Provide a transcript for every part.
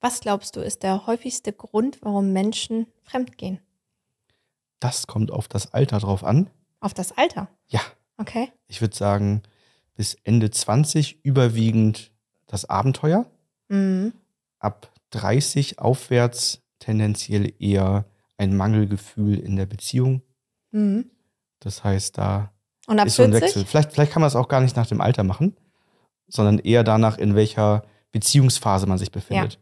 Was glaubst du, ist der häufigste Grund, warum Menschen fremdgehen? Das kommt auf das Alter drauf an. Auf das Alter? Ja. Okay. Ich würde sagen, bis Ende 20 überwiegend das Abenteuer. Mhm. Ab 30 aufwärts tendenziell eher ein Mangelgefühl in der Beziehung. Mhm. Das heißt, da Und ab ist so ein 40? Wechsel. Vielleicht, vielleicht kann man es auch gar nicht nach dem Alter machen, sondern eher danach, in welcher Beziehungsphase man sich befindet. Ja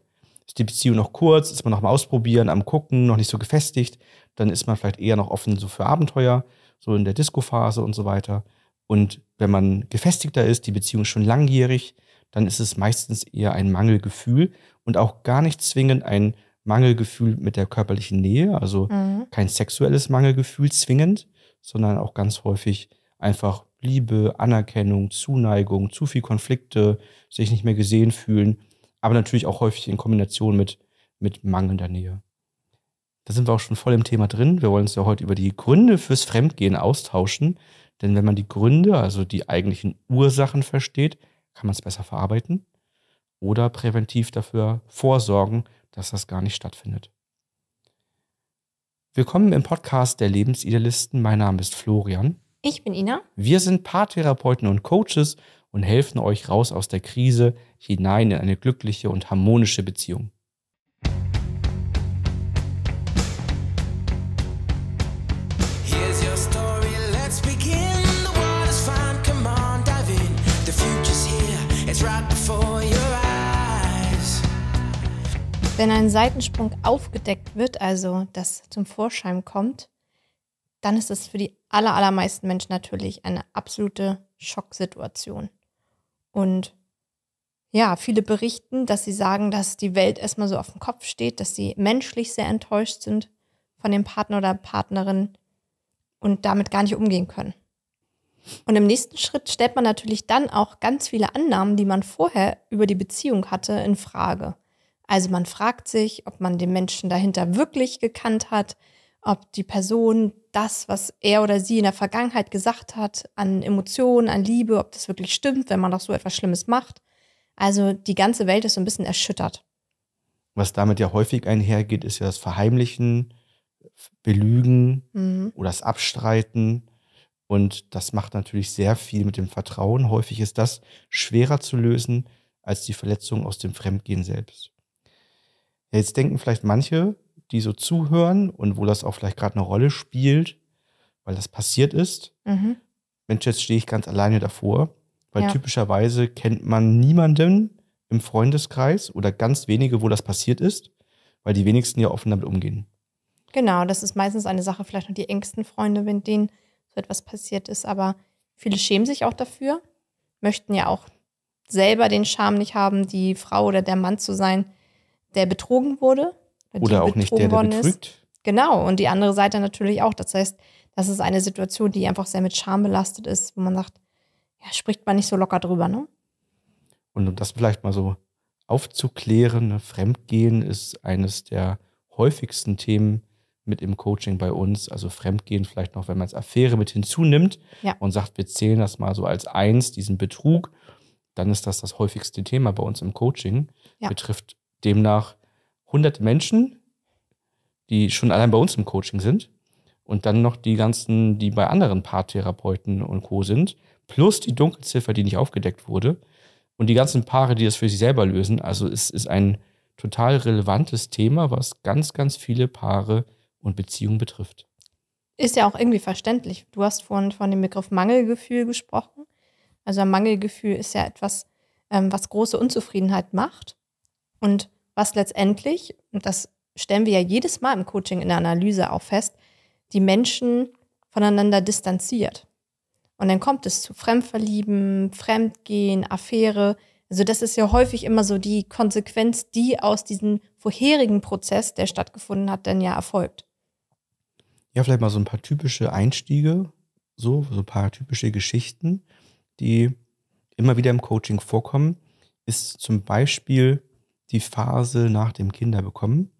ist die Beziehung noch kurz, ist man noch am Ausprobieren, am Gucken, noch nicht so gefestigt, dann ist man vielleicht eher noch offen so für Abenteuer, so in der Disco-Phase und so weiter. Und wenn man gefestigter ist, die Beziehung ist schon langjährig, dann ist es meistens eher ein Mangelgefühl und auch gar nicht zwingend ein Mangelgefühl mit der körperlichen Nähe, also mhm. kein sexuelles Mangelgefühl zwingend, sondern auch ganz häufig einfach Liebe, Anerkennung, Zuneigung, zu viel Konflikte, sich nicht mehr gesehen fühlen aber natürlich auch häufig in Kombination mit, mit mangelnder Nähe. Da sind wir auch schon voll im Thema drin. Wir wollen uns ja heute über die Gründe fürs Fremdgehen austauschen. Denn wenn man die Gründe, also die eigentlichen Ursachen versteht, kann man es besser verarbeiten oder präventiv dafür vorsorgen, dass das gar nicht stattfindet. Willkommen im Podcast der Lebensidealisten. Mein Name ist Florian. Ich bin Ina. Wir sind Paartherapeuten und Coaches und helfen euch raus aus der Krise hinein in eine glückliche und harmonische Beziehung. Wenn ein Seitensprung aufgedeckt wird, also das zum Vorschein kommt, dann ist es für die allermeisten Menschen natürlich eine absolute Schocksituation. Und ja, viele berichten, dass sie sagen, dass die Welt erstmal so auf dem Kopf steht, dass sie menschlich sehr enttäuscht sind von dem Partner oder Partnerin und damit gar nicht umgehen können. Und im nächsten Schritt stellt man natürlich dann auch ganz viele Annahmen, die man vorher über die Beziehung hatte, in Frage. Also man fragt sich, ob man den Menschen dahinter wirklich gekannt hat, ob die Person das, was er oder sie in der Vergangenheit gesagt hat, an Emotionen, an Liebe, ob das wirklich stimmt, wenn man doch so etwas Schlimmes macht. Also die ganze Welt ist so ein bisschen erschüttert. Was damit ja häufig einhergeht, ist ja das Verheimlichen, Belügen mhm. oder das Abstreiten. Und das macht natürlich sehr viel mit dem Vertrauen. Häufig ist das schwerer zu lösen als die Verletzung aus dem Fremdgehen selbst. jetzt denken vielleicht manche, die so zuhören und wo das auch vielleicht gerade eine Rolle spielt, weil das passiert ist. Mhm. Mensch, jetzt stehe ich ganz alleine davor, weil ja. typischerweise kennt man niemanden im Freundeskreis oder ganz wenige, wo das passiert ist, weil die wenigsten ja offen damit umgehen. Genau, das ist meistens eine Sache, vielleicht nur die engsten Freunde, wenn denen so etwas passiert ist, aber viele schämen sich auch dafür, möchten ja auch selber den Charme nicht haben, die Frau oder der Mann zu sein, der betrogen wurde. Oder auch nicht der, der betrügt. Ist. Genau, und die andere Seite natürlich auch. Das heißt, das ist eine Situation, die einfach sehr mit Scham belastet ist, wo man sagt, ja, spricht man nicht so locker drüber, ne? Und um das vielleicht mal so aufzuklären, ne, Fremdgehen ist eines der häufigsten Themen mit im Coaching bei uns. Also Fremdgehen vielleicht noch, wenn man es Affäre mit hinzunimmt ja. und sagt, wir zählen das mal so als eins, diesen Betrug, dann ist das das häufigste Thema bei uns im Coaching. Ja. Betrifft demnach 100 Menschen, die schon allein bei uns im Coaching sind und dann noch die ganzen, die bei anderen Paartherapeuten und Co. sind, plus die Dunkelziffer, die nicht aufgedeckt wurde und die ganzen Paare, die das für sich selber lösen. Also es ist ein total relevantes Thema, was ganz, ganz viele Paare und Beziehungen betrifft. Ist ja auch irgendwie verständlich. Du hast vorhin von dem Begriff Mangelgefühl gesprochen. Also ein Mangelgefühl ist ja etwas, ähm, was große Unzufriedenheit macht. Und was letztendlich, und das stellen wir ja jedes Mal im Coaching in der Analyse auch fest, die Menschen voneinander distanziert. Und dann kommt es zu Fremdverlieben, Fremdgehen, Affäre. Also das ist ja häufig immer so die Konsequenz, die aus diesem vorherigen Prozess, der stattgefunden hat, dann ja erfolgt. Ja, vielleicht mal so ein paar typische Einstiege, so, so ein paar typische Geschichten, die immer wieder im Coaching vorkommen, ist zum Beispiel die Phase nach dem Kinderbekommen.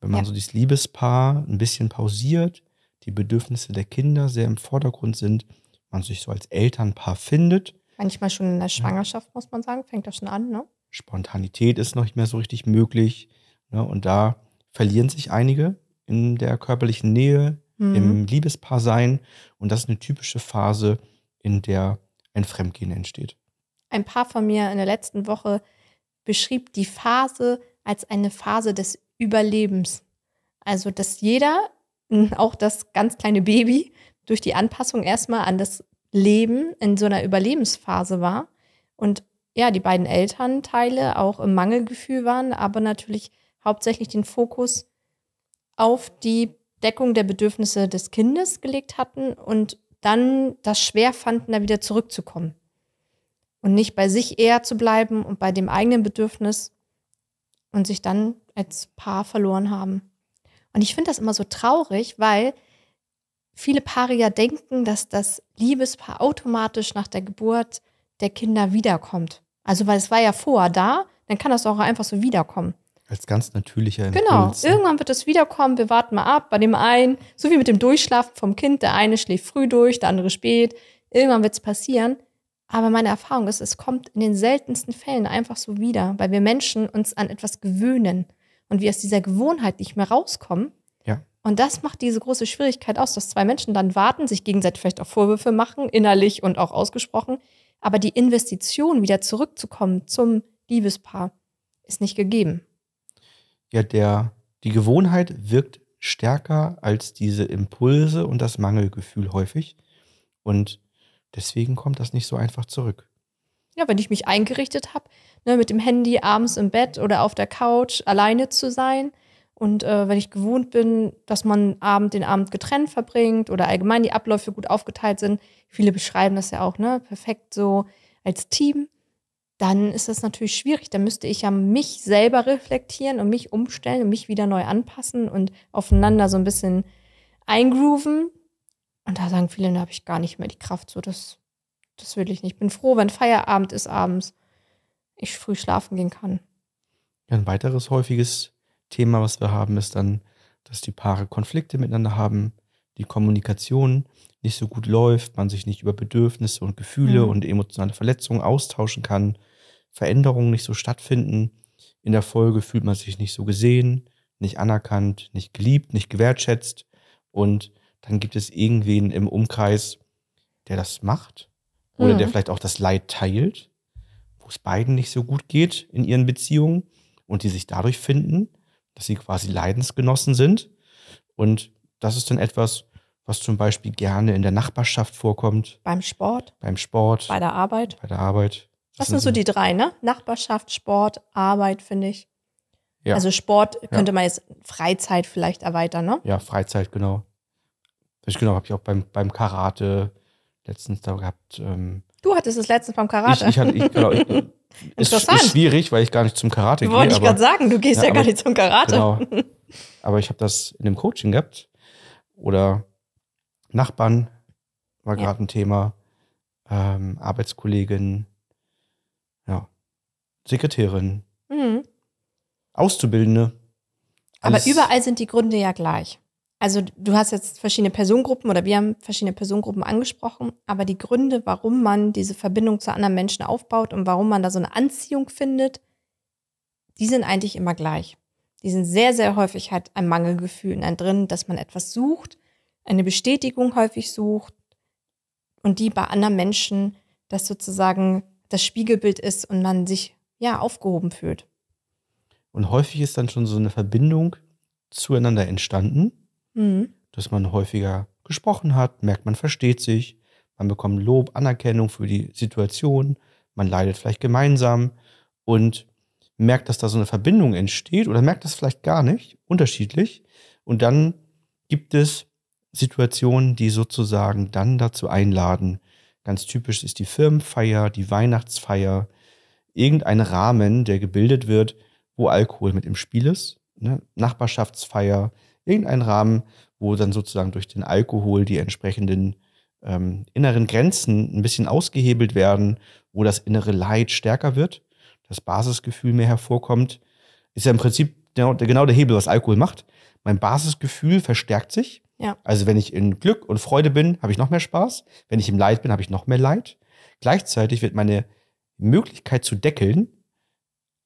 Wenn man ja. so dieses Liebespaar ein bisschen pausiert, die Bedürfnisse der Kinder sehr im Vordergrund sind, man sich so als Elternpaar findet. Manchmal schon in der Schwangerschaft, ja. muss man sagen, fängt das schon an, ne? Spontanität ist noch nicht mehr so richtig möglich. Ne? Und da verlieren sich einige in der körperlichen Nähe, mhm. im sein. Und das ist eine typische Phase, in der ein Fremdgehen entsteht. Ein Paar von mir in der letzten Woche beschrieb die Phase als eine Phase des Überlebens. Also, dass jeder, hm, auch das ganz kleine Baby, durch die Anpassung erstmal an das Leben in so einer Überlebensphase war und ja, die beiden Elternteile auch im Mangelgefühl waren, aber natürlich hauptsächlich den Fokus auf die Deckung der Bedürfnisse des Kindes gelegt hatten und dann das schwer fanden, da wieder zurückzukommen und nicht bei sich eher zu bleiben und bei dem eigenen Bedürfnis und sich dann als Paar verloren haben. Und ich finde das immer so traurig, weil viele Paare ja denken, dass das Liebespaar automatisch nach der Geburt der Kinder wiederkommt. Also, weil es war ja vorher da, dann kann das auch einfach so wiederkommen. Als ganz natürlicher Impuls. Genau, ne? irgendwann wird es wiederkommen, wir warten mal ab bei dem einen, so wie mit dem Durchschlafen vom Kind, der eine schläft früh durch, der andere spät, irgendwann wird es passieren. Aber meine Erfahrung ist, es kommt in den seltensten Fällen einfach so wieder, weil wir Menschen uns an etwas gewöhnen und wir aus dieser Gewohnheit nicht mehr rauskommen. Ja. Und das macht diese große Schwierigkeit aus, dass zwei Menschen dann warten, sich gegenseitig vielleicht auch Vorwürfe machen, innerlich und auch ausgesprochen. Aber die Investition, wieder zurückzukommen zum Liebespaar, ist nicht gegeben. Ja, der, die Gewohnheit wirkt stärker als diese Impulse und das Mangelgefühl häufig. Und Deswegen kommt das nicht so einfach zurück. Ja, wenn ich mich eingerichtet habe, ne, mit dem Handy abends im Bett oder auf der Couch alleine zu sein und äh, wenn ich gewohnt bin, dass man Abend den Abend getrennt verbringt oder allgemein die Abläufe gut aufgeteilt sind, viele beschreiben das ja auch, ne, perfekt so als Team, dann ist das natürlich schwierig. Da müsste ich ja mich selber reflektieren und mich umstellen und mich wieder neu anpassen und aufeinander so ein bisschen eingrooven, und da sagen viele, da habe ich gar nicht mehr die Kraft. So, das, das will ich nicht. Bin froh, wenn Feierabend ist abends, ich früh schlafen gehen kann. Ja, ein weiteres häufiges Thema, was wir haben, ist dann, dass die Paare Konflikte miteinander haben, die Kommunikation nicht so gut läuft, man sich nicht über Bedürfnisse und Gefühle mhm. und emotionale Verletzungen austauschen kann, Veränderungen nicht so stattfinden. In der Folge fühlt man sich nicht so gesehen, nicht anerkannt, nicht geliebt, nicht gewertschätzt und dann gibt es irgendwen im Umkreis, der das macht oder mhm. der vielleicht auch das Leid teilt, wo es beiden nicht so gut geht in ihren Beziehungen und die sich dadurch finden, dass sie quasi Leidensgenossen sind. Und das ist dann etwas, was zum Beispiel gerne in der Nachbarschaft vorkommt. Beim Sport. Beim Sport. Bei der Arbeit. Bei der Arbeit. Das, das sind so die drei, ne? Nachbarschaft, Sport, Arbeit, finde ich. Ja. Also Sport könnte ja. man jetzt Freizeit vielleicht erweitern, ne? Ja, Freizeit, genau. Das genau, habe ich auch beim, beim Karate letztens da gehabt. Ähm, du hattest es letztens beim Karate. Ich, ich hatte, ich, genau, ich, ist, ist, schwierig, weil ich gar nicht zum Karate Wollte gehe. Wollte ich gerade sagen, du gehst ja, ja aber, gar nicht zum Karate. Genau. Aber ich habe das in einem Coaching gehabt. Oder Nachbarn war gerade ja. ein Thema. Ähm, Arbeitskollegin, ja, Sekretärin, mhm. Auszubildende. Alles. Aber überall sind die Gründe ja gleich. Also du hast jetzt verschiedene Personengruppen oder wir haben verschiedene Personengruppen angesprochen, aber die Gründe, warum man diese Verbindung zu anderen Menschen aufbaut und warum man da so eine Anziehung findet, die sind eigentlich immer gleich. Die sind sehr, sehr häufig halt ein Mangelgefühl in einem drin, dass man etwas sucht, eine Bestätigung häufig sucht und die bei anderen Menschen das sozusagen das Spiegelbild ist und man sich ja aufgehoben fühlt. Und häufig ist dann schon so eine Verbindung zueinander entstanden Mhm. Dass man häufiger gesprochen hat, merkt, man versteht sich, man bekommt Lob, Anerkennung für die Situation, man leidet vielleicht gemeinsam und merkt, dass da so eine Verbindung entsteht oder merkt das vielleicht gar nicht, unterschiedlich. Und dann gibt es Situationen, die sozusagen dann dazu einladen. Ganz typisch ist die Firmenfeier, die Weihnachtsfeier, irgendein Rahmen, der gebildet wird, wo Alkohol mit im Spiel ist. Ne? Nachbarschaftsfeier, irgendeinen Rahmen, wo dann sozusagen durch den Alkohol die entsprechenden ähm, inneren Grenzen ein bisschen ausgehebelt werden, wo das innere Leid stärker wird, das Basisgefühl mehr hervorkommt. Ist ja im Prinzip genau, genau der Hebel, was Alkohol macht. Mein Basisgefühl verstärkt sich. Ja. Also wenn ich in Glück und Freude bin, habe ich noch mehr Spaß. Wenn ich im Leid bin, habe ich noch mehr Leid. Gleichzeitig wird meine Möglichkeit zu deckeln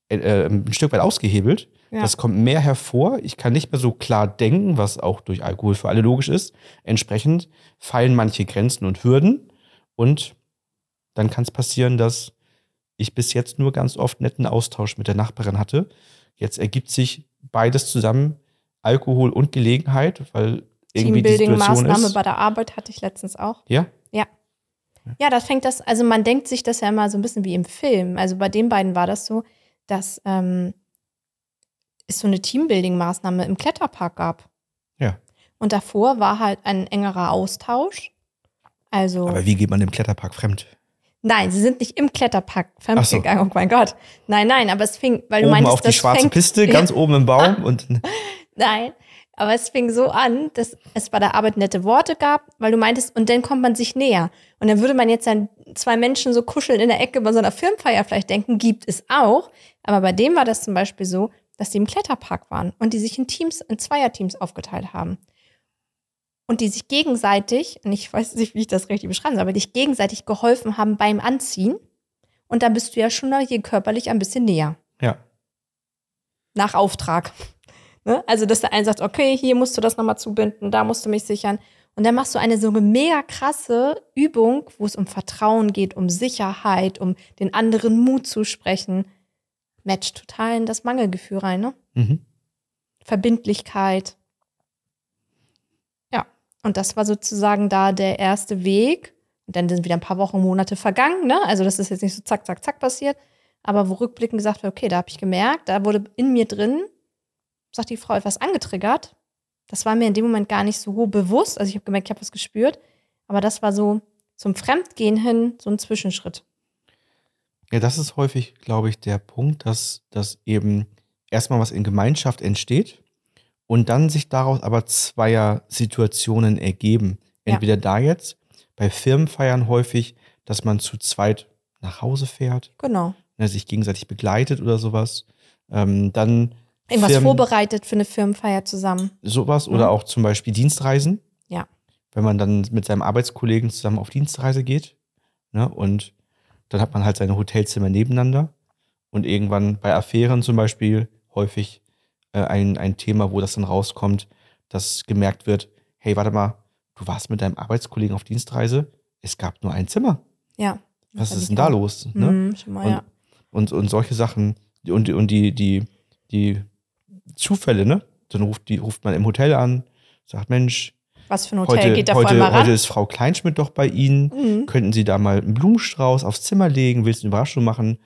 äh, äh ein Stück weit ausgehebelt, ja. Das kommt mehr hervor. Ich kann nicht mehr so klar denken, was auch durch Alkohol für alle logisch ist. Entsprechend fallen manche Grenzen und Hürden. Und dann kann es passieren, dass ich bis jetzt nur ganz oft netten Austausch mit der Nachbarin hatte. Jetzt ergibt sich beides zusammen, Alkohol und Gelegenheit, weil irgendwie die Situation Maßnahme ist. bei der Arbeit hatte ich letztens auch. Ja? Ja. Ja, das fängt das, also man denkt sich das ja immer so ein bisschen wie im Film. Also bei den beiden war das so, dass ähm, es so eine Teambuilding-Maßnahme im Kletterpark gab. Ja. Und davor war halt ein engerer Austausch. Also. Aber wie geht man im Kletterpark fremd? Nein, sie sind nicht im Kletterpark fremd So. Oh mein Gott. Nein, nein, aber es fing, weil oben du meinst, auf die schwarze fängt, Piste, ganz oben im Baum und. Nein, aber es fing so an, dass es bei der Arbeit nette Worte gab, weil du meintest, und dann kommt man sich näher. Und dann würde man jetzt dann zwei Menschen so kuscheln in der Ecke bei so einer Firmenfeier vielleicht denken, gibt es auch. Aber bei dem war das zum Beispiel so, dass die im Kletterpark waren und die sich in Teams, in Zweierteams aufgeteilt haben. Und die sich gegenseitig, und ich weiß nicht, wie ich das richtig beschreiben soll, aber die sich gegenseitig geholfen haben beim Anziehen. Und dann bist du ja schon hier körperlich ein bisschen näher. Ja. Nach Auftrag. Ne? Also, dass der eine sagt, okay, hier musst du das nochmal zubinden, da musst du mich sichern. Und dann machst du eine so eine mega krasse Übung, wo es um Vertrauen geht, um Sicherheit, um den anderen Mut zu sprechen matcht total in das Mangelgefühl rein, ne? Mhm. Verbindlichkeit. Ja, und das war sozusagen da der erste Weg. Und dann sind wieder ein paar Wochen, Monate vergangen, ne? Also das ist jetzt nicht so zack, zack, zack passiert. Aber wo rückblickend gesagt wird, okay, da habe ich gemerkt, da wurde in mir drin, sagt die Frau, etwas angetriggert. Das war mir in dem Moment gar nicht so bewusst. Also ich habe gemerkt, ich habe was gespürt. Aber das war so zum Fremdgehen hin so ein Zwischenschritt. Ja, das ist häufig, glaube ich, der Punkt, dass, dass eben erstmal was in Gemeinschaft entsteht und dann sich daraus aber zweier Situationen ergeben. Entweder ja. da jetzt, bei Firmenfeiern häufig, dass man zu zweit nach Hause fährt. Genau. Ne, sich gegenseitig begleitet oder sowas. Ähm, dann. Irgendwas Firmen, vorbereitet für eine Firmenfeier zusammen. Sowas mhm. oder auch zum Beispiel Dienstreisen. Ja. Wenn man dann mit seinem Arbeitskollegen zusammen auf Dienstreise geht. Ne, und dann hat man halt seine Hotelzimmer nebeneinander und irgendwann bei Affären zum Beispiel häufig äh, ein, ein Thema, wo das dann rauskommt, dass gemerkt wird, hey, warte mal, du warst mit deinem Arbeitskollegen auf Dienstreise, es gab nur ein Zimmer. Ja. Was ist denn da los? Ne? Mhm, mal, und, ja. und, und, solche Sachen und, und die, die, die Zufälle, ne? Dann ruft, die, ruft man im Hotel an, sagt, Mensch, was für ein Hotel heute, geht da heute, mal ran? Heute ist Frau Kleinschmidt doch bei Ihnen. Mhm. Könnten Sie da mal einen Blumenstrauß aufs Zimmer legen? Willst du eine Überraschung machen?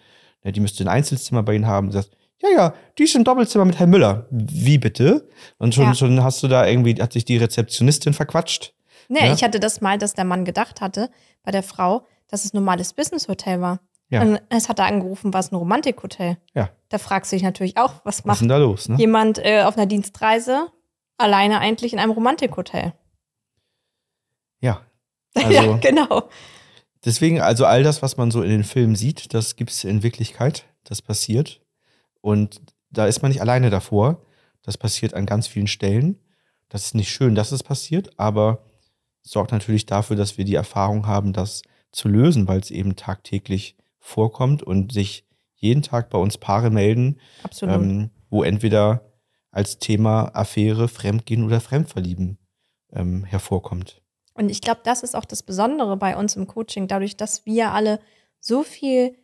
Ja, die müsste ein Einzelzimmer bei Ihnen haben. Du sagst, ja, ja, die ist im Doppelzimmer mit Herrn Müller. Wie bitte? Und schon, ja. schon hast du da irgendwie, hat sich die Rezeptionistin verquatscht. Nee, ja? ich hatte das mal, dass der Mann gedacht hatte bei der Frau, dass es ein normales Business-Hotel war. Ja. Und es hat da angerufen, war es ein Romantikhotel. Ja. Da fragst du dich natürlich auch, was, was macht da los, ne? jemand äh, auf einer Dienstreise alleine eigentlich in einem Romantikhotel? Ja. Also, ja, genau. Deswegen, also all das, was man so in den Filmen sieht, das gibt es in Wirklichkeit, das passiert. Und da ist man nicht alleine davor. Das passiert an ganz vielen Stellen. Das ist nicht schön, dass es passiert, aber sorgt natürlich dafür, dass wir die Erfahrung haben, das zu lösen, weil es eben tagtäglich vorkommt und sich jeden Tag bei uns Paare melden, ähm, wo entweder als Thema Affäre, Fremdgehen oder Fremdverlieben ähm, hervorkommt. Und ich glaube, das ist auch das Besondere bei uns im Coaching, dadurch, dass wir alle so viel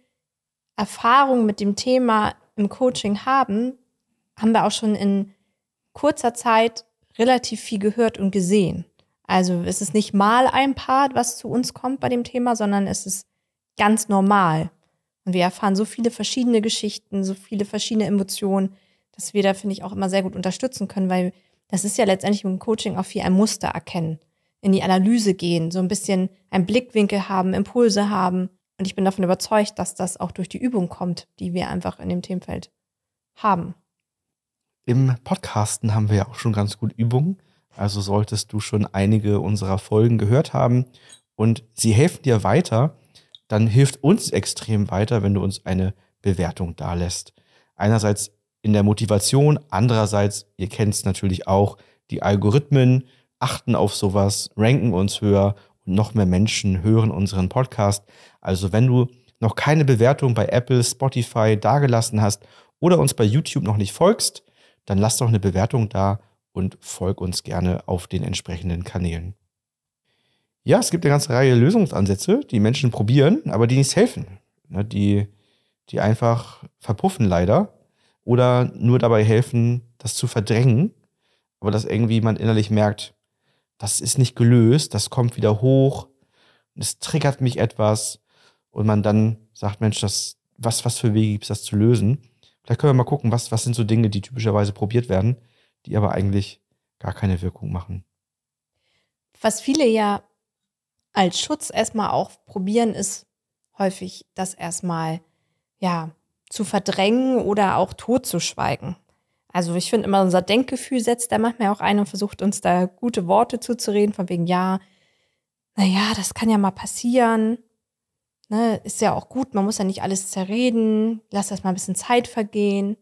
Erfahrung mit dem Thema im Coaching haben, haben wir auch schon in kurzer Zeit relativ viel gehört und gesehen. Also es ist nicht mal ein Part, was zu uns kommt bei dem Thema, sondern es ist ganz normal. Und wir erfahren so viele verschiedene Geschichten, so viele verschiedene Emotionen, dass wir da, finde ich, auch immer sehr gut unterstützen können, weil das ist ja letztendlich im Coaching auch viel ein Muster erkennen in die Analyse gehen, so ein bisschen einen Blickwinkel haben, Impulse haben. Und ich bin davon überzeugt, dass das auch durch die Übung kommt, die wir einfach in dem Themenfeld haben. Im Podcasten haben wir ja auch schon ganz gut Übungen. Also solltest du schon einige unserer Folgen gehört haben und sie helfen dir weiter, dann hilft uns extrem weiter, wenn du uns eine Bewertung dalässt. Einerseits in der Motivation, andererseits, ihr kennt es natürlich auch, die Algorithmen, achten auf sowas, ranken uns höher und noch mehr Menschen hören unseren Podcast. Also wenn du noch keine Bewertung bei Apple, Spotify dagelassen hast oder uns bei YouTube noch nicht folgst, dann lass doch eine Bewertung da und folg uns gerne auf den entsprechenden Kanälen. Ja, es gibt eine ganze Reihe Lösungsansätze, die Menschen probieren, aber die nichts helfen. Ne? Die, die einfach verpuffen leider oder nur dabei helfen, das zu verdrängen, aber dass irgendwie man innerlich merkt, das ist nicht gelöst, das kommt wieder hoch, es triggert mich etwas und man dann sagt, Mensch, das, was, was für Wege gibt es, das zu lösen? Vielleicht können wir mal gucken, was, was sind so Dinge, die typischerweise probiert werden, die aber eigentlich gar keine Wirkung machen. Was viele ja als Schutz erstmal auch probieren, ist häufig das erstmal ja zu verdrängen oder auch totzuschweigen. Also ich finde immer, unser Denkgefühl setzt da manchmal auch ein und versucht uns da gute Worte zuzureden, von wegen, ja, naja, das kann ja mal passieren. Ne, ist ja auch gut, man muss ja nicht alles zerreden, lass das mal ein bisschen Zeit vergehen.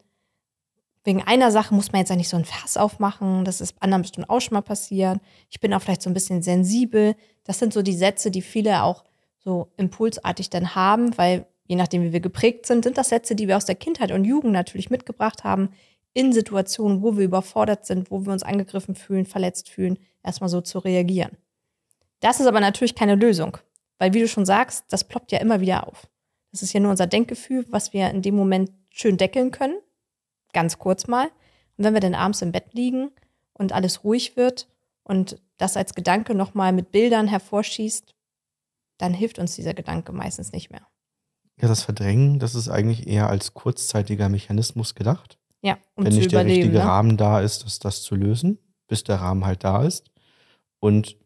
Wegen einer Sache muss man jetzt ja nicht so ein Fass aufmachen, das ist anderen bestimmt auch schon mal passiert. Ich bin auch vielleicht so ein bisschen sensibel. Das sind so die Sätze, die viele auch so impulsartig dann haben, weil je nachdem, wie wir geprägt sind, sind das Sätze, die wir aus der Kindheit und Jugend natürlich mitgebracht haben, in Situationen, wo wir überfordert sind, wo wir uns angegriffen fühlen, verletzt fühlen, erstmal so zu reagieren. Das ist aber natürlich keine Lösung, weil wie du schon sagst, das ploppt ja immer wieder auf. Das ist ja nur unser Denkgefühl, was wir in dem Moment schön deckeln können, ganz kurz mal. Und wenn wir dann abends im Bett liegen und alles ruhig wird und das als Gedanke nochmal mit Bildern hervorschießt, dann hilft uns dieser Gedanke meistens nicht mehr. Ja, das Verdrängen, das ist eigentlich eher als kurzzeitiger Mechanismus gedacht. Ja, um wenn nicht der richtige ne? Rahmen da ist, das, das zu lösen, bis der Rahmen halt da ist. Und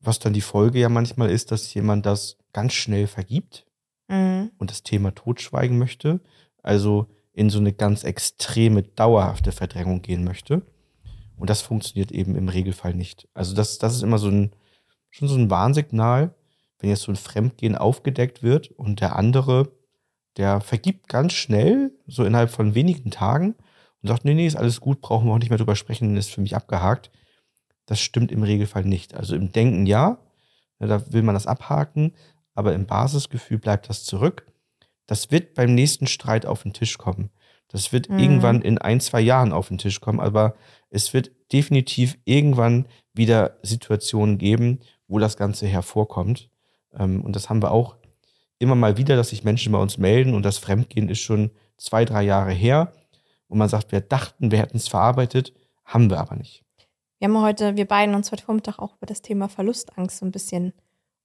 was dann die Folge ja manchmal ist, dass jemand das ganz schnell vergibt mhm. und das Thema totschweigen möchte, also in so eine ganz extreme, dauerhafte Verdrängung gehen möchte. Und das funktioniert eben im Regelfall nicht. Also das, das ist immer so ein, schon so ein Warnsignal, wenn jetzt so ein Fremdgehen aufgedeckt wird und der andere der vergibt ganz schnell, so innerhalb von wenigen Tagen, und sagt, nee, nee, ist alles gut, brauchen wir auch nicht mehr drüber sprechen, ist für mich abgehakt. Das stimmt im Regelfall nicht. Also im Denken ja, ne, da will man das abhaken, aber im Basisgefühl bleibt das zurück. Das wird beim nächsten Streit auf den Tisch kommen. Das wird mhm. irgendwann in ein, zwei Jahren auf den Tisch kommen, aber es wird definitiv irgendwann wieder Situationen geben, wo das Ganze hervorkommt. Ähm, und das haben wir auch immer mal wieder, dass sich Menschen bei uns melden und das Fremdgehen ist schon zwei, drei Jahre her. Und man sagt, wir dachten, wir hätten es verarbeitet, haben wir aber nicht. Wir haben heute, wir beiden uns heute Vormittag auch über das Thema Verlustangst so ein bisschen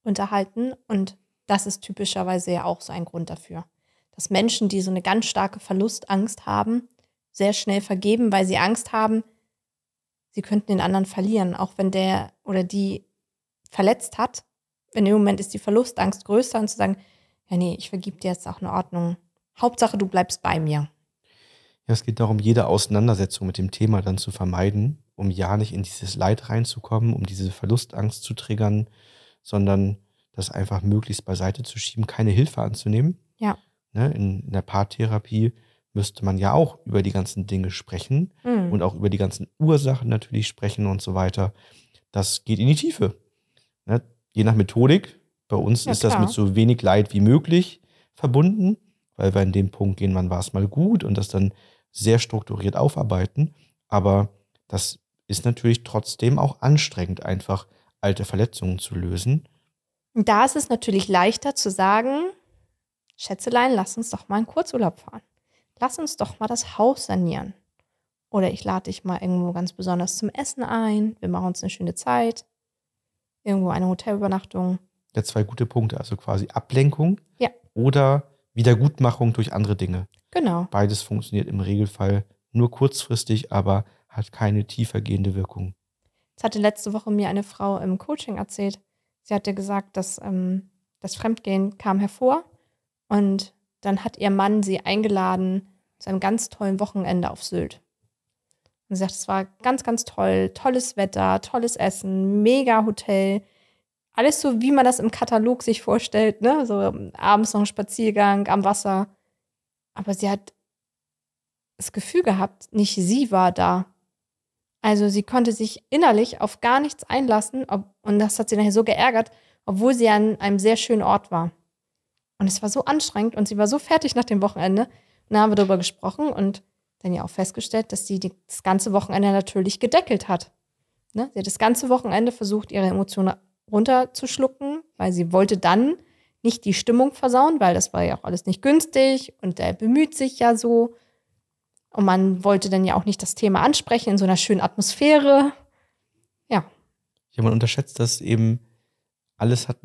unterhalten. Und das ist typischerweise ja auch so ein Grund dafür, dass Menschen, die so eine ganz starke Verlustangst haben, sehr schnell vergeben, weil sie Angst haben, sie könnten den anderen verlieren, auch wenn der oder die verletzt hat. In dem Moment ist die Verlustangst größer und zu sagen, ja, nee, ich vergib dir jetzt auch eine Ordnung. Hauptsache, du bleibst bei mir. Ja, es geht darum, jede Auseinandersetzung mit dem Thema dann zu vermeiden, um ja nicht in dieses Leid reinzukommen, um diese Verlustangst zu triggern, sondern das einfach möglichst beiseite zu schieben, keine Hilfe anzunehmen. Ja. Ne, in, in der Paartherapie müsste man ja auch über die ganzen Dinge sprechen mhm. und auch über die ganzen Ursachen natürlich sprechen und so weiter. Das geht in die Tiefe. Ne? Je nach Methodik bei uns ja, ist klar. das mit so wenig Leid wie möglich verbunden, weil wir an dem Punkt gehen, wann war es mal gut und das dann sehr strukturiert aufarbeiten. Aber das ist natürlich trotzdem auch anstrengend, einfach alte Verletzungen zu lösen. Da ist es natürlich leichter zu sagen, Schätzelein, lass uns doch mal einen Kurzurlaub fahren. Lass uns doch mal das Haus sanieren. Oder ich lade dich mal irgendwo ganz besonders zum Essen ein. Wir machen uns eine schöne Zeit. Irgendwo eine Hotelübernachtung ja zwei gute Punkte. Also quasi Ablenkung ja. oder Wiedergutmachung durch andere Dinge. Genau. Beides funktioniert im Regelfall nur kurzfristig, aber hat keine tiefergehende Wirkung. Es hatte letzte Woche mir eine Frau im Coaching erzählt. Sie hatte gesagt, dass ähm, das Fremdgehen kam hervor und dann hat ihr Mann sie eingeladen zu einem ganz tollen Wochenende auf Sylt. Und sie sagt, es war ganz, ganz toll, tolles Wetter, tolles Essen, mega Hotel alles so, wie man das im Katalog sich vorstellt, ne? So abends noch ein Spaziergang am Wasser. Aber sie hat das Gefühl gehabt, nicht sie war da. Also sie konnte sich innerlich auf gar nichts einlassen ob, und das hat sie nachher so geärgert, obwohl sie an einem sehr schönen Ort war. Und es war so anstrengend und sie war so fertig nach dem Wochenende. Und dann haben wir darüber gesprochen und dann ja auch festgestellt, dass sie das ganze Wochenende natürlich gedeckelt hat. Ne? Sie hat das ganze Wochenende versucht, ihre Emotionen runterzuschlucken, weil sie wollte dann nicht die Stimmung versauen, weil das war ja auch alles nicht günstig und er bemüht sich ja so. Und man wollte dann ja auch nicht das Thema ansprechen in so einer schönen Atmosphäre. Ja. Ja, man unterschätzt, dass eben alles hat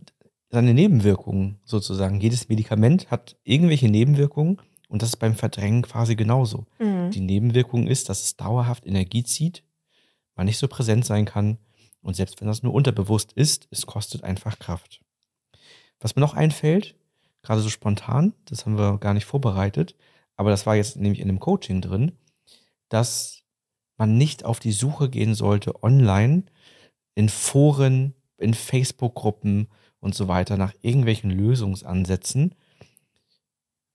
seine Nebenwirkungen sozusagen. Jedes Medikament hat irgendwelche Nebenwirkungen und das ist beim Verdrängen quasi genauso. Mhm. Die Nebenwirkung ist, dass es dauerhaft Energie zieht, man nicht so präsent sein kann und selbst wenn das nur unterbewusst ist, es kostet einfach Kraft. Was mir noch einfällt, gerade so spontan, das haben wir gar nicht vorbereitet, aber das war jetzt nämlich in dem Coaching drin, dass man nicht auf die Suche gehen sollte online in Foren, in Facebook-Gruppen und so weiter nach irgendwelchen Lösungsansätzen.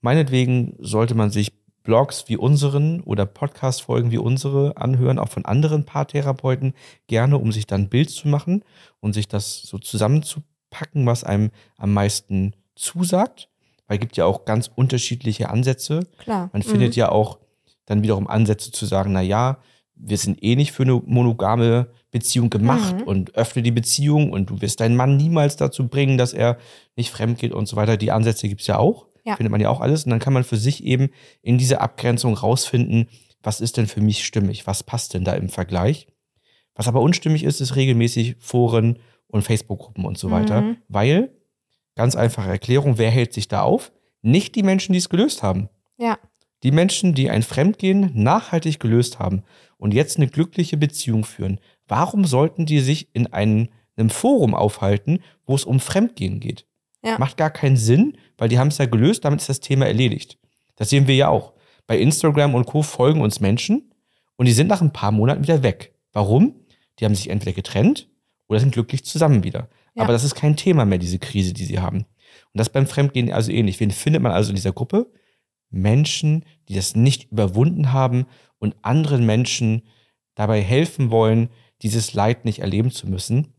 Meinetwegen sollte man sich Blogs wie unseren oder Podcast-Folgen wie unsere anhören, auch von anderen Paartherapeuten gerne, um sich dann ein Bild zu machen und sich das so zusammenzupacken, was einem am meisten zusagt. Weil es gibt ja auch ganz unterschiedliche Ansätze. Klar. Man mhm. findet ja auch dann wiederum Ansätze zu sagen, na ja, wir sind eh nicht für eine monogame Beziehung gemacht mhm. und öffne die Beziehung und du wirst deinen Mann niemals dazu bringen, dass er nicht fremd geht und so weiter. Die Ansätze gibt es ja auch ja. findet man ja auch alles. Und dann kann man für sich eben in dieser Abgrenzung rausfinden, was ist denn für mich stimmig, was passt denn da im Vergleich. Was aber unstimmig ist, ist regelmäßig Foren und Facebook-Gruppen und so weiter, mhm. weil, ganz einfache Erklärung, wer hält sich da auf? Nicht die Menschen, die es gelöst haben. Ja. Die Menschen, die ein Fremdgehen nachhaltig gelöst haben und jetzt eine glückliche Beziehung führen, warum sollten die sich in einem, einem Forum aufhalten, wo es um Fremdgehen geht? Ja. Macht gar keinen Sinn, weil die haben es ja gelöst, damit ist das Thema erledigt. Das sehen wir ja auch. Bei Instagram und Co. folgen uns Menschen und die sind nach ein paar Monaten wieder weg. Warum? Die haben sich entweder getrennt oder sind glücklich zusammen wieder. Ja. Aber das ist kein Thema mehr, diese Krise, die sie haben. Und das beim Fremdgehen also ähnlich. Wen findet man also in dieser Gruppe? Menschen, die das nicht überwunden haben und anderen Menschen dabei helfen wollen, dieses Leid nicht erleben zu müssen.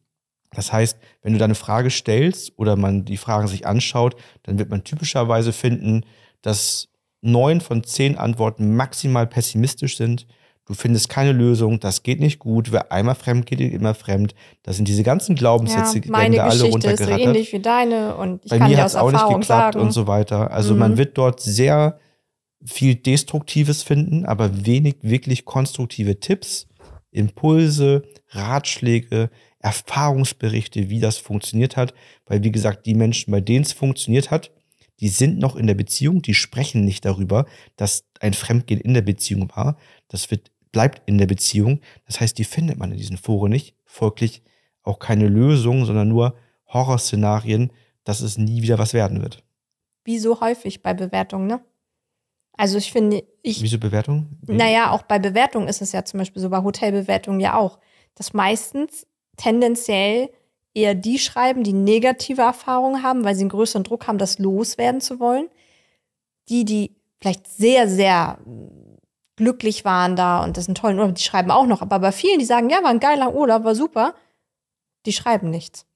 Das heißt, wenn du deine Frage stellst oder man die Fragen sich anschaut, dann wird man typischerweise finden, dass neun von zehn Antworten maximal pessimistisch sind. Du findest keine Lösung, das geht nicht gut, wer einmal fremd geht, geht immer fremd. Das sind diese ganzen Glaubenssätze, ja, die meine da alle runtergerattert. Meine ist so ähnlich wie deine und ich Bei kann mir hat es auch nicht geklappt sagen. und so weiter. Also mhm. man wird dort sehr viel Destruktives finden, aber wenig wirklich konstruktive Tipps, Impulse, Ratschläge, Erfahrungsberichte, wie das funktioniert hat, weil wie gesagt, die Menschen, bei denen es funktioniert hat, die sind noch in der Beziehung, die sprechen nicht darüber, dass ein Fremdgehen in der Beziehung war. Das wird, bleibt in der Beziehung. Das heißt, die findet man in diesen Foren nicht. Folglich auch keine Lösung, sondern nur Horrorszenarien, dass es nie wieder was werden wird. Wie so häufig bei Bewertungen, ne? Also ich finde, ich. Wieso Bewertung? Wie? Naja, auch bei Bewertungen ist es ja zum Beispiel so, bei Hotelbewertungen ja auch, dass meistens tendenziell eher die schreiben, die negative Erfahrungen haben, weil sie einen größeren Druck haben, das loswerden zu wollen. Die, die vielleicht sehr, sehr glücklich waren da und das einen tollen Urlaub, die schreiben auch noch. Aber bei vielen, die sagen, ja, war ein geiler Urlaub, war super, die schreiben nichts.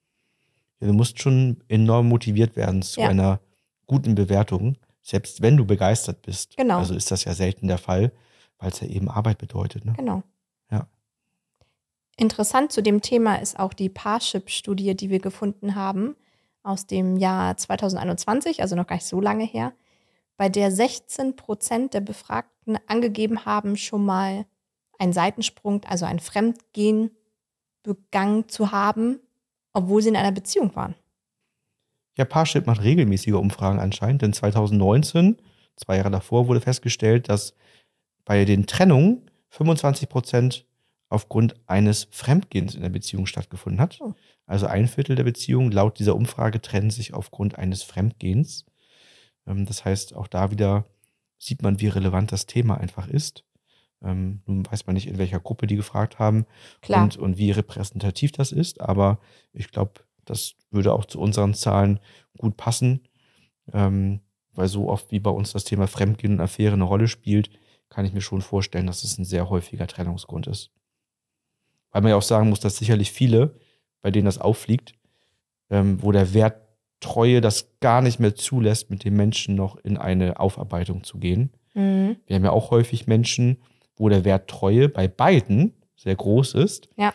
Ja, du musst schon enorm motiviert werden zu ja. einer guten Bewertung, selbst wenn du begeistert bist. Genau. Also ist das ja selten der Fall, weil es ja eben Arbeit bedeutet. Ne? Genau. Ja. Interessant zu dem Thema ist auch die Parship-Studie, die wir gefunden haben aus dem Jahr 2021, also noch gar nicht so lange her, bei der 16 Prozent der Befragten angegeben haben, schon mal einen Seitensprung, also ein Fremdgehen begangen zu haben, obwohl sie in einer Beziehung waren. Ja, Parship macht regelmäßige Umfragen anscheinend, denn 2019, zwei Jahre davor, wurde festgestellt, dass bei den Trennungen 25 Prozent aufgrund eines Fremdgehens in der Beziehung stattgefunden hat. Oh. Also ein Viertel der Beziehungen laut dieser Umfrage trennen sich aufgrund eines Fremdgehens. Ähm, das heißt, auch da wieder sieht man, wie relevant das Thema einfach ist. Ähm, nun weiß man nicht, in welcher Gruppe die gefragt haben und, und, wie repräsentativ das ist, aber ich glaube, das würde auch zu unseren Zahlen gut passen, ähm, weil so oft wie bei uns das Thema Fremdgehen und Affäre eine Rolle spielt, kann ich mir schon vorstellen, dass es ein sehr häufiger Trennungsgrund ist. Weil man ja auch sagen muss, dass sicherlich viele, bei denen das auffliegt, ähm, wo der Wert Treue das gar nicht mehr zulässt, mit dem Menschen noch in eine Aufarbeitung zu gehen. Mhm. Wir haben ja auch häufig Menschen, wo der Wert Treue bei beiden sehr groß ist. Ja.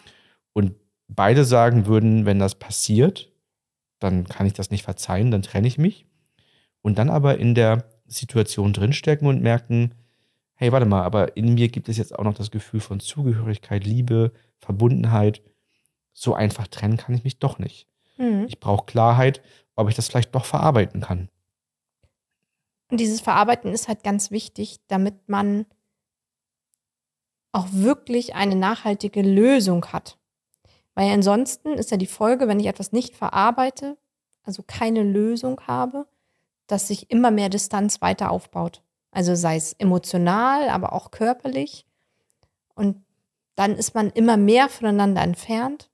Und beide sagen würden, wenn das passiert, dann kann ich das nicht verzeihen, dann trenne ich mich. Und dann aber in der Situation drinstecken und merken, hey, warte mal, aber in mir gibt es jetzt auch noch das Gefühl von Zugehörigkeit, Liebe, Verbundenheit so einfach trennen kann ich mich doch nicht. Mhm. Ich brauche Klarheit, ob ich das vielleicht doch verarbeiten kann. Und dieses Verarbeiten ist halt ganz wichtig, damit man auch wirklich eine nachhaltige Lösung hat. Weil ansonsten ist ja die Folge, wenn ich etwas nicht verarbeite, also keine Lösung habe, dass sich immer mehr Distanz weiter aufbaut. Also sei es emotional, aber auch körperlich. Und dann ist man immer mehr voneinander entfernt.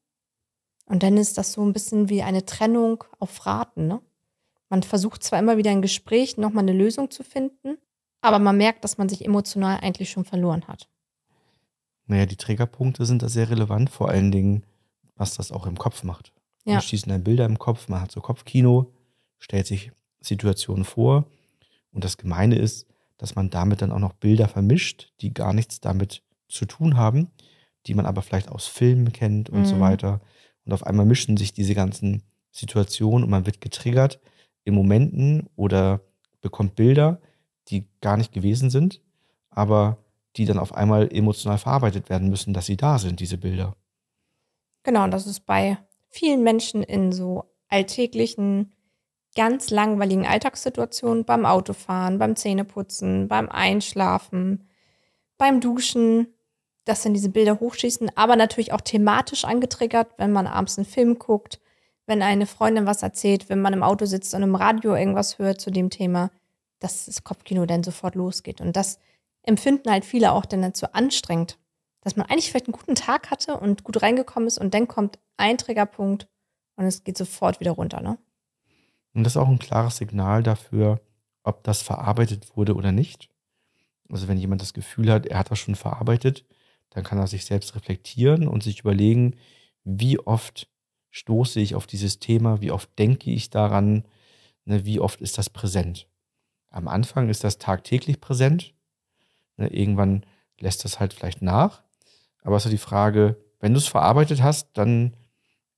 Und dann ist das so ein bisschen wie eine Trennung auf Raten. Ne? Man versucht zwar immer wieder ein Gespräch, nochmal eine Lösung zu finden, aber man merkt, dass man sich emotional eigentlich schon verloren hat. Naja, die Trägerpunkte sind da sehr relevant, vor allen Dingen, was das auch im Kopf macht. Ja. Man schießen dann Bilder im Kopf, man hat so Kopfkino, stellt sich Situationen vor. Und das Gemeine ist, dass man damit dann auch noch Bilder vermischt, die gar nichts damit zu tun haben, die man aber vielleicht aus Filmen kennt und mhm. so weiter. Und auf einmal mischen sich diese ganzen Situationen und man wird getriggert in Momenten oder bekommt Bilder, die gar nicht gewesen sind, aber die dann auf einmal emotional verarbeitet werden müssen, dass sie da sind, diese Bilder. Genau, und das ist bei vielen Menschen in so alltäglichen, ganz langweiligen Alltagssituationen beim Autofahren, beim Zähneputzen, beim Einschlafen, beim Duschen dass dann diese Bilder hochschießen, aber natürlich auch thematisch angetriggert, wenn man abends einen Film guckt, wenn eine Freundin was erzählt, wenn man im Auto sitzt und im Radio irgendwas hört zu dem Thema, dass das Kopfkino dann sofort losgeht. Und das empfinden halt viele auch dann dazu anstrengend, dass man eigentlich vielleicht einen guten Tag hatte und gut reingekommen ist und dann kommt ein Triggerpunkt und es geht sofort wieder runter, ne? Und das ist auch ein klares Signal dafür, ob das verarbeitet wurde oder nicht. Also wenn jemand das Gefühl hat, er hat das schon verarbeitet, dann kann er sich selbst reflektieren und sich überlegen, wie oft stoße ich auf dieses Thema, wie oft denke ich daran, ne, wie oft ist das präsent. Am Anfang ist das tagtäglich präsent, ne, irgendwann lässt das halt vielleicht nach, aber es ist die Frage, wenn du es verarbeitet hast, dann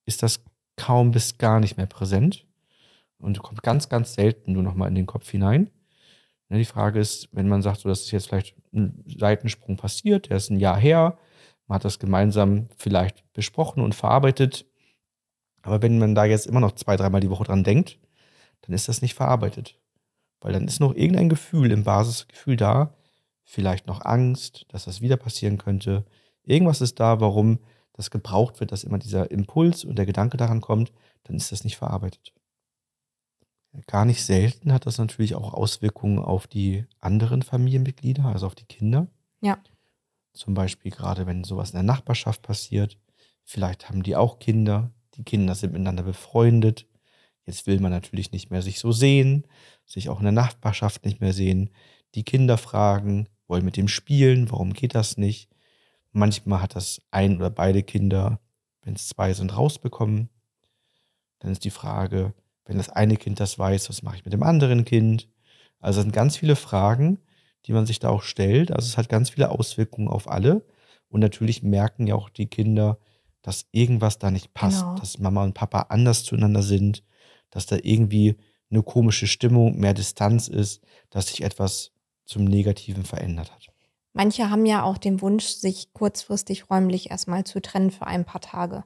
ist das kaum bis gar nicht mehr präsent und kommt ganz, ganz selten nur nochmal in den Kopf hinein. Ne, die Frage ist, wenn man sagt, so, das ist jetzt vielleicht ein Seitensprung passiert, der ist ein Jahr her, man hat das gemeinsam vielleicht besprochen und verarbeitet. Aber wenn man da jetzt immer noch zwei, dreimal die Woche dran denkt, dann ist das nicht verarbeitet. Weil dann ist noch irgendein Gefühl im Basisgefühl da, vielleicht noch Angst, dass das wieder passieren könnte. Irgendwas ist da, warum das gebraucht wird, dass immer dieser Impuls und der Gedanke daran kommt, dann ist das nicht verarbeitet. Gar nicht selten hat das natürlich auch Auswirkungen auf die anderen Familienmitglieder, also auf die Kinder. Ja. Zum Beispiel gerade, wenn sowas in der Nachbarschaft passiert. Vielleicht haben die auch Kinder. Die Kinder sind miteinander befreundet. Jetzt will man natürlich nicht mehr sich so sehen, sich auch in der Nachbarschaft nicht mehr sehen. Die Kinder fragen, wollen mit dem spielen, warum geht das nicht? Manchmal hat das ein oder beide Kinder, wenn es zwei sind, rausbekommen. Dann ist die Frage, wenn das eine Kind das weiß, was mache ich mit dem anderen Kind? Also es sind ganz viele Fragen, die man sich da auch stellt. Also es hat ganz viele Auswirkungen auf alle. Und natürlich merken ja auch die Kinder, dass irgendwas da nicht passt, genau. dass Mama und Papa anders zueinander sind, dass da irgendwie eine komische Stimmung, mehr Distanz ist, dass sich etwas zum Negativen verändert hat. Manche haben ja auch den Wunsch, sich kurzfristig räumlich erstmal zu trennen für ein paar Tage.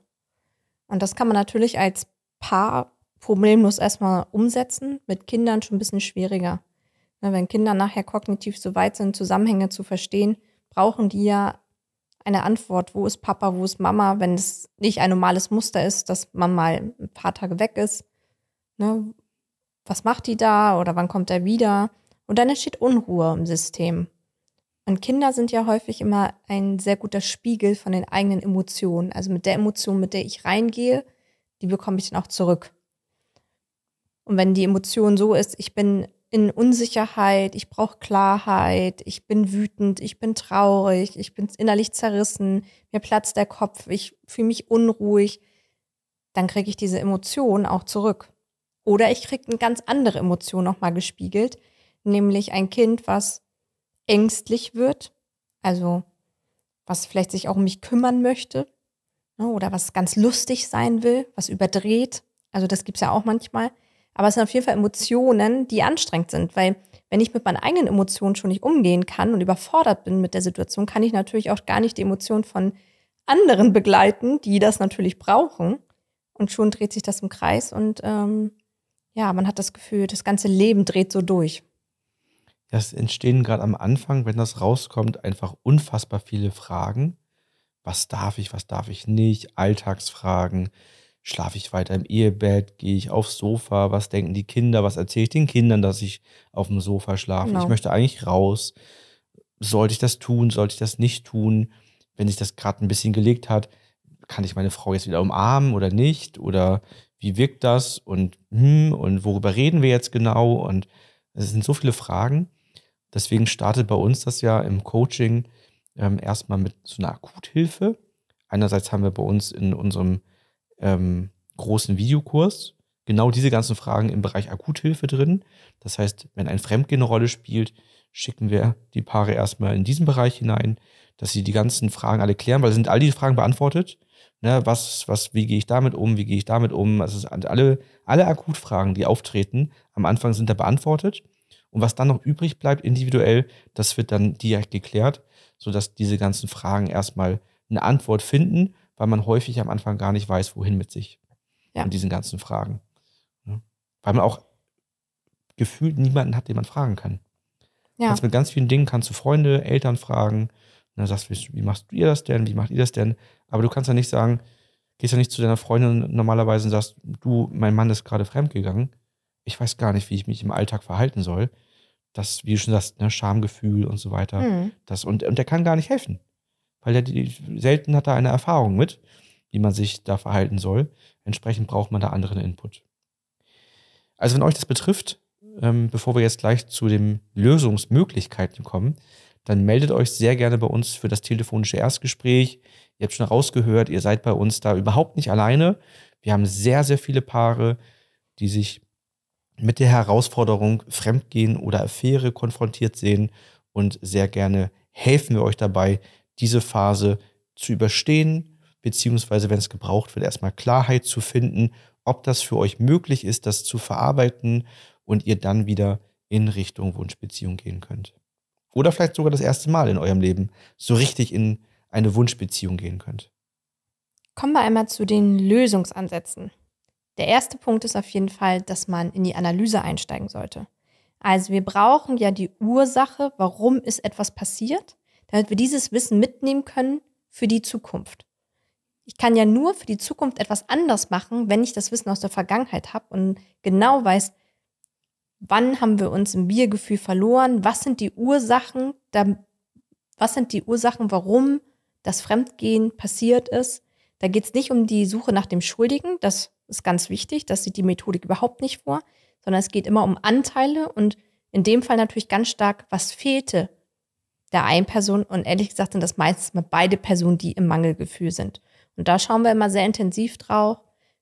Und das kann man natürlich als Paar problemlos erstmal umsetzen. Mit Kindern schon ein bisschen schwieriger. Ne, wenn Kinder nachher kognitiv so weit sind, Zusammenhänge zu verstehen, brauchen die ja eine Antwort, wo ist Papa, wo ist Mama, wenn es nicht ein normales Muster ist, dass man mal ein paar Tage weg ist. Ne? Was macht die da oder wann kommt er wieder? Und dann entsteht Unruhe im System. Und Kinder sind ja häufig immer ein sehr guter Spiegel von den eigenen Emotionen. Also mit der Emotion, mit der ich reingehe, die bekomme ich dann auch zurück. Und wenn die Emotion so ist, ich bin in Unsicherheit, ich brauche Klarheit, ich bin wütend, ich bin traurig, ich bin innerlich zerrissen, mir platzt der Kopf, ich fühle mich unruhig, dann kriege ich diese Emotion auch zurück. Oder ich kriege eine ganz andere Emotion nochmal gespiegelt, nämlich ein Kind, was ängstlich wird, also was vielleicht sich auch um mich kümmern möchte ne, oder was ganz lustig sein will, was überdreht. Also das gibt es ja auch manchmal. Aber es sind auf jeden Fall Emotionen, die anstrengend sind, weil wenn ich mit meinen eigenen Emotionen schon nicht umgehen kann und überfordert bin mit der Situation, kann ich natürlich auch gar nicht die Emotionen von anderen begleiten, die das natürlich brauchen. Und schon dreht sich das im Kreis und ähm, ja, man hat das Gefühl, das ganze Leben dreht so durch. Das entstehen gerade am Anfang, wenn das rauskommt, einfach unfassbar viele Fragen. Was darf ich, was darf ich nicht? Alltagsfragen. Schlafe ich weiter im Ehebett? Gehe ich aufs Sofa? Was denken die Kinder? Was erzähle ich den Kindern, dass ich auf dem Sofa schlafe? Genau. Ich möchte eigentlich raus. Sollte ich das tun? Sollte ich das nicht tun? Wenn sich das gerade ein bisschen gelegt hat, kann ich meine Frau jetzt wieder umarmen oder nicht? Oder wie wirkt das? Und, hm, und worüber reden wir jetzt genau? Und es sind so viele Fragen. Deswegen startet bei uns das ja im Coaching ähm, erstmal mit so einer Akuthilfe. Einerseits haben wir bei uns in unserem ähm, großen Videokurs genau diese ganzen Fragen im Bereich Akuthilfe drin. Das heißt, wenn ein Fremdgehen eine Rolle spielt, schicken wir die Paare erstmal in diesen Bereich hinein, dass sie die ganzen Fragen alle klären, weil sind all diese Fragen beantwortet. Ne, was, was, wie gehe ich damit um, wie gehe ich damit um? Also alle, alle Akutfragen, die auftreten, am Anfang sind da beantwortet. Und was dann noch übrig bleibt, individuell, das wird dann direkt geklärt, sodass diese ganzen Fragen erstmal eine Antwort finden weil man häufig am Anfang gar nicht weiß, wohin mit sich ja. und diesen ganzen Fragen. Ne? Weil man auch gefühlt niemanden hat, den man fragen kann. Ja. Kannst mit ganz vielen Dingen kannst du Freunde, Eltern fragen. Und ne, dann sagst du, wie machst du ihr das denn? Wie macht ihr das denn? Aber du kannst ja nicht sagen, gehst ja nicht zu deiner Freundin normalerweise und sagst, du, mein Mann ist gerade fremdgegangen. Ich weiß gar nicht, wie ich mich im Alltag verhalten soll. Das, wie du schon sagst, ne, Schamgefühl und so weiter. Mhm. Das, und, und der kann gar nicht helfen weil er die, selten hat er eine Erfahrung mit, wie man sich da verhalten soll. Entsprechend braucht man da anderen Input. Also wenn euch das betrifft, ähm, bevor wir jetzt gleich zu den Lösungsmöglichkeiten kommen, dann meldet euch sehr gerne bei uns für das telefonische Erstgespräch. Ihr habt schon rausgehört, ihr seid bei uns da überhaupt nicht alleine. Wir haben sehr, sehr viele Paare, die sich mit der Herausforderung Fremdgehen oder Affäre konfrontiert sehen und sehr gerne helfen wir euch dabei, diese Phase zu überstehen, beziehungsweise wenn es gebraucht wird, erstmal Klarheit zu finden, ob das für euch möglich ist, das zu verarbeiten und ihr dann wieder in Richtung Wunschbeziehung gehen könnt. Oder vielleicht sogar das erste Mal in eurem Leben so richtig in eine Wunschbeziehung gehen könnt. Kommen wir einmal zu den Lösungsansätzen. Der erste Punkt ist auf jeden Fall, dass man in die Analyse einsteigen sollte. Also wir brauchen ja die Ursache, warum ist etwas passiert damit wir dieses Wissen mitnehmen können für die Zukunft. Ich kann ja nur für die Zukunft etwas anders machen, wenn ich das Wissen aus der Vergangenheit habe und genau weiß, wann haben wir uns im Biergefühl verloren, was sind die Ursachen, was sind die Ursachen, warum das Fremdgehen passiert ist. Da geht es nicht um die Suche nach dem Schuldigen, das ist ganz wichtig, das sieht die Methodik überhaupt nicht vor, sondern es geht immer um Anteile und in dem Fall natürlich ganz stark, was fehlte der einen Person und ehrlich gesagt sind das meistens mal beide Personen, die im Mangelgefühl sind. Und da schauen wir immer sehr intensiv drauf,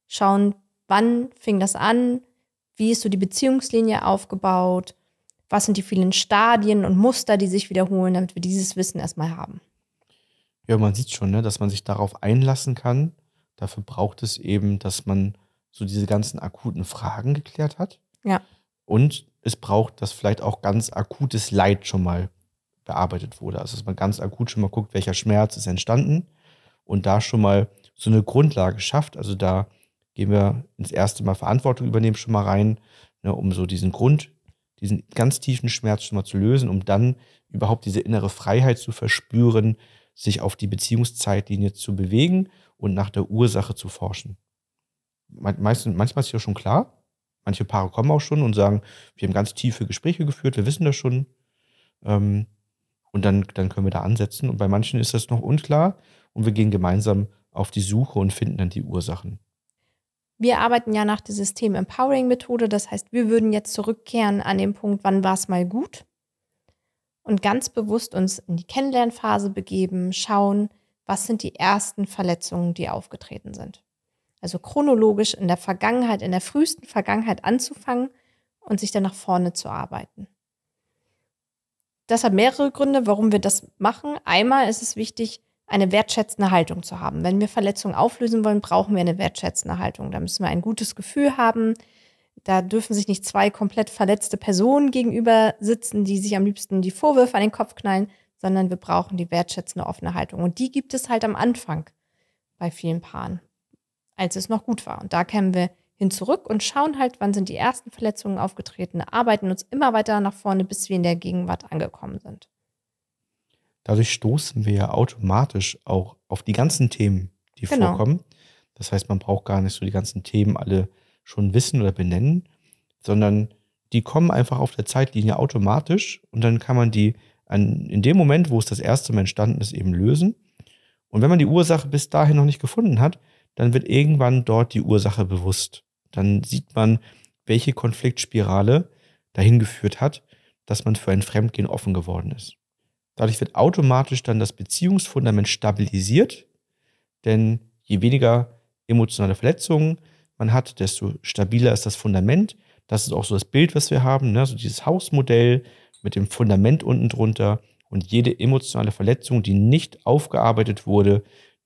schauen, wann fing das an, wie ist so die Beziehungslinie aufgebaut, was sind die vielen Stadien und Muster, die sich wiederholen, damit wir dieses Wissen erstmal haben. Ja, man sieht schon, ne, dass man sich darauf einlassen kann. Dafür braucht es eben, dass man so diese ganzen akuten Fragen geklärt hat. Ja. Und es braucht, das vielleicht auch ganz akutes Leid schon mal bearbeitet wurde. Also dass man ganz akut schon mal guckt, welcher Schmerz ist entstanden und da schon mal so eine Grundlage schafft. Also da gehen wir ins erste Mal Verantwortung übernehmen schon mal rein, ne, um so diesen Grund, diesen ganz tiefen Schmerz schon mal zu lösen, um dann überhaupt diese innere Freiheit zu verspüren, sich auf die Beziehungszeitlinie zu bewegen und nach der Ursache zu forschen. Meistens, manchmal ist ja schon klar, manche Paare kommen auch schon und sagen, wir haben ganz tiefe Gespräche geführt, wir wissen das schon. Ähm, und dann, dann können wir da ansetzen. Und bei manchen ist das noch unklar. Und wir gehen gemeinsam auf die Suche und finden dann die Ursachen. Wir arbeiten ja nach der System-Empowering-Methode. Das heißt, wir würden jetzt zurückkehren an den Punkt, wann war es mal gut? Und ganz bewusst uns in die Kennenlernphase begeben, schauen, was sind die ersten Verletzungen, die aufgetreten sind. Also chronologisch in der Vergangenheit, in der frühesten Vergangenheit anzufangen und sich dann nach vorne zu arbeiten das hat mehrere Gründe, warum wir das machen. Einmal ist es wichtig, eine wertschätzende Haltung zu haben. Wenn wir Verletzungen auflösen wollen, brauchen wir eine wertschätzende Haltung. Da müssen wir ein gutes Gefühl haben. Da dürfen sich nicht zwei komplett verletzte Personen gegenüber sitzen, die sich am liebsten die Vorwürfe an den Kopf knallen, sondern wir brauchen die wertschätzende offene Haltung. Und die gibt es halt am Anfang bei vielen Paaren, als es noch gut war. Und da kämen wir hin zurück und schauen halt, wann sind die ersten Verletzungen aufgetreten, arbeiten uns immer weiter nach vorne, bis wir in der Gegenwart angekommen sind. Dadurch stoßen wir ja automatisch auch auf die ganzen Themen, die genau. vorkommen. Das heißt, man braucht gar nicht so die ganzen Themen alle schon wissen oder benennen, sondern die kommen einfach auf der Zeitlinie automatisch und dann kann man die an, in dem Moment, wo es das erste Mal entstanden ist, eben lösen. Und wenn man die Ursache bis dahin noch nicht gefunden hat, dann wird irgendwann dort die Ursache bewusst dann sieht man, welche Konfliktspirale dahin geführt hat, dass man für ein Fremdgehen offen geworden ist. Dadurch wird automatisch dann das Beziehungsfundament stabilisiert, denn je weniger emotionale Verletzungen man hat, desto stabiler ist das Fundament. Das ist auch so das Bild, was wir haben, ne? so dieses Hausmodell mit dem Fundament unten drunter und jede emotionale Verletzung, die nicht aufgearbeitet wurde,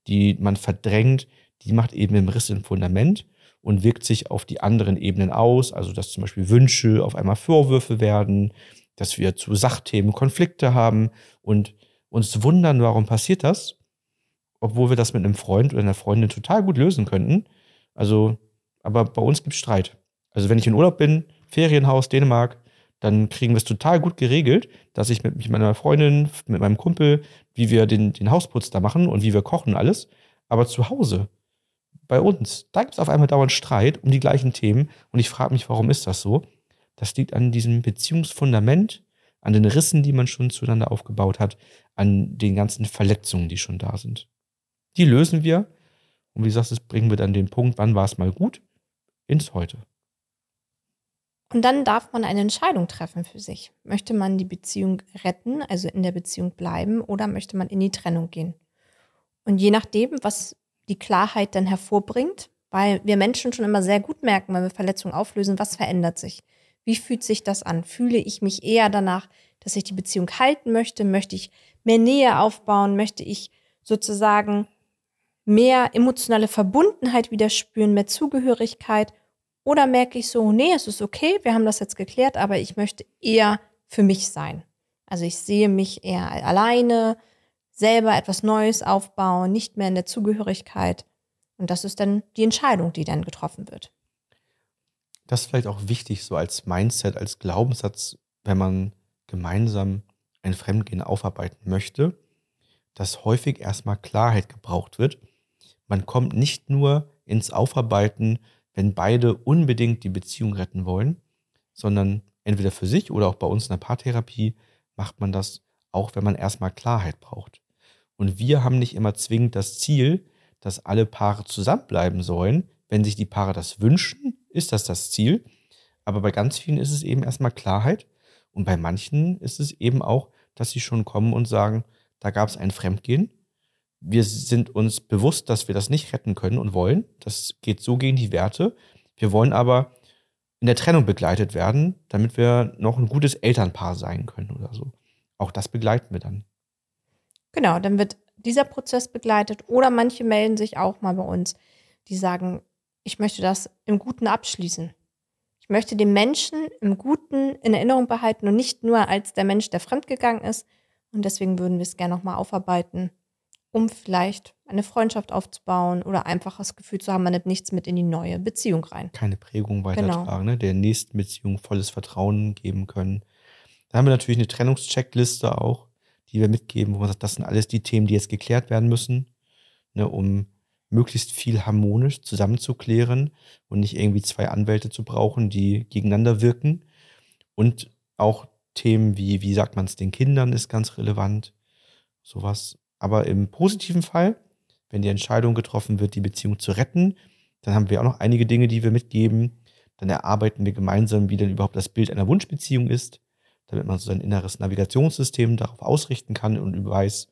die man verdrängt, die macht eben im Riss im Fundament und wirkt sich auf die anderen Ebenen aus. Also dass zum Beispiel Wünsche auf einmal Vorwürfe werden, dass wir zu Sachthemen Konflikte haben und uns wundern, warum passiert das, obwohl wir das mit einem Freund oder einer Freundin total gut lösen könnten. Also, aber bei uns gibt es Streit. Also wenn ich in Urlaub bin, Ferienhaus, Dänemark, dann kriegen wir es total gut geregelt, dass ich mit meiner Freundin, mit meinem Kumpel, wie wir den, den Hausputz da machen und wie wir kochen alles. Aber zu Hause bei uns. Da gibt es auf einmal dauernd Streit um die gleichen Themen. Und ich frage mich, warum ist das so? Das liegt an diesem Beziehungsfundament, an den Rissen, die man schon zueinander aufgebaut hat, an den ganzen Verletzungen, die schon da sind. Die lösen wir. Und wie gesagt, das bringen wir dann den Punkt, wann war es mal gut, ins Heute. Und dann darf man eine Entscheidung treffen für sich. Möchte man die Beziehung retten, also in der Beziehung bleiben, oder möchte man in die Trennung gehen? Und je nachdem, was die Klarheit dann hervorbringt, weil wir Menschen schon immer sehr gut merken, wenn wir Verletzungen auflösen, was verändert sich. Wie fühlt sich das an? Fühle ich mich eher danach, dass ich die Beziehung halten möchte? Möchte ich mehr Nähe aufbauen? Möchte ich sozusagen mehr emotionale Verbundenheit wieder spüren, mehr Zugehörigkeit? Oder merke ich so, nee, es ist okay, wir haben das jetzt geklärt, aber ich möchte eher für mich sein. Also ich sehe mich eher alleine, selber etwas Neues aufbauen, nicht mehr in der Zugehörigkeit. Und das ist dann die Entscheidung, die dann getroffen wird. Das ist vielleicht auch wichtig, so als Mindset, als Glaubenssatz, wenn man gemeinsam ein Fremdgehen aufarbeiten möchte, dass häufig erstmal Klarheit gebraucht wird. Man kommt nicht nur ins Aufarbeiten, wenn beide unbedingt die Beziehung retten wollen, sondern entweder für sich oder auch bei uns in der Paartherapie macht man das auch, wenn man erstmal Klarheit braucht. Und wir haben nicht immer zwingend das Ziel, dass alle Paare zusammenbleiben sollen. Wenn sich die Paare das wünschen, ist das das Ziel. Aber bei ganz vielen ist es eben erstmal Klarheit. Und bei manchen ist es eben auch, dass sie schon kommen und sagen, da gab es ein Fremdgehen. Wir sind uns bewusst, dass wir das nicht retten können und wollen. Das geht so gegen die Werte. Wir wollen aber in der Trennung begleitet werden, damit wir noch ein gutes Elternpaar sein können oder so. Auch das begleiten wir dann. Genau, dann wird dieser Prozess begleitet oder manche melden sich auch mal bei uns, die sagen, ich möchte das im Guten abschließen. Ich möchte den Menschen im Guten in Erinnerung behalten und nicht nur als der Mensch, der fremdgegangen ist. Und deswegen würden wir es gerne nochmal aufarbeiten, um vielleicht eine Freundschaft aufzubauen oder einfach das Gefühl zu haben, man nimmt nichts mit in die neue Beziehung rein. Keine Prägung weitertragen, genau. ne? der nächsten Beziehung volles Vertrauen geben können. Da haben wir natürlich eine Trennungscheckliste auch die wir mitgeben, wo man sagt, das sind alles die Themen, die jetzt geklärt werden müssen, ne, um möglichst viel harmonisch zusammenzuklären und nicht irgendwie zwei Anwälte zu brauchen, die gegeneinander wirken. Und auch Themen wie, wie sagt man es den Kindern, ist ganz relevant, sowas. Aber im positiven Fall, wenn die Entscheidung getroffen wird, die Beziehung zu retten, dann haben wir auch noch einige Dinge, die wir mitgeben. Dann erarbeiten wir gemeinsam, wie denn überhaupt das Bild einer Wunschbeziehung ist damit man so sein inneres Navigationssystem darauf ausrichten kann und weiß,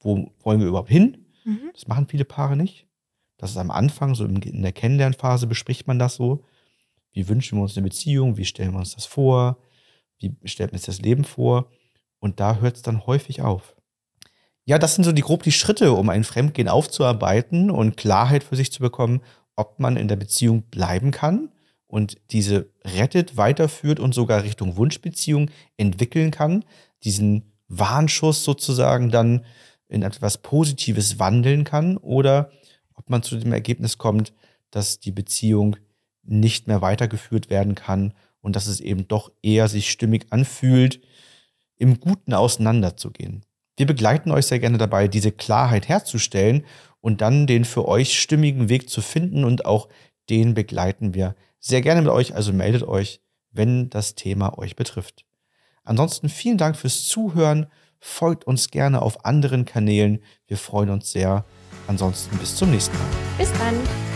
wo wollen wir überhaupt hin. Mhm. Das machen viele Paare nicht. Das ist am Anfang, so in der Kennenlernphase bespricht man das so. Wie wünschen wir uns eine Beziehung? Wie stellen wir uns das vor? Wie stellt man sich das Leben vor? Und da hört es dann häufig auf. Ja, das sind so die grob die Schritte, um ein Fremdgehen aufzuarbeiten und Klarheit für sich zu bekommen, ob man in der Beziehung bleiben kann und diese rettet, weiterführt und sogar Richtung Wunschbeziehung entwickeln kann, diesen Warnschuss sozusagen dann in etwas Positives wandeln kann oder ob man zu dem Ergebnis kommt, dass die Beziehung nicht mehr weitergeführt werden kann und dass es eben doch eher sich stimmig anfühlt, im Guten auseinanderzugehen. Wir begleiten euch sehr gerne dabei, diese Klarheit herzustellen und dann den für euch stimmigen Weg zu finden und auch den begleiten wir sehr gerne mit euch, also meldet euch, wenn das Thema euch betrifft. Ansonsten vielen Dank fürs Zuhören. Folgt uns gerne auf anderen Kanälen. Wir freuen uns sehr. Ansonsten bis zum nächsten Mal. Bis dann.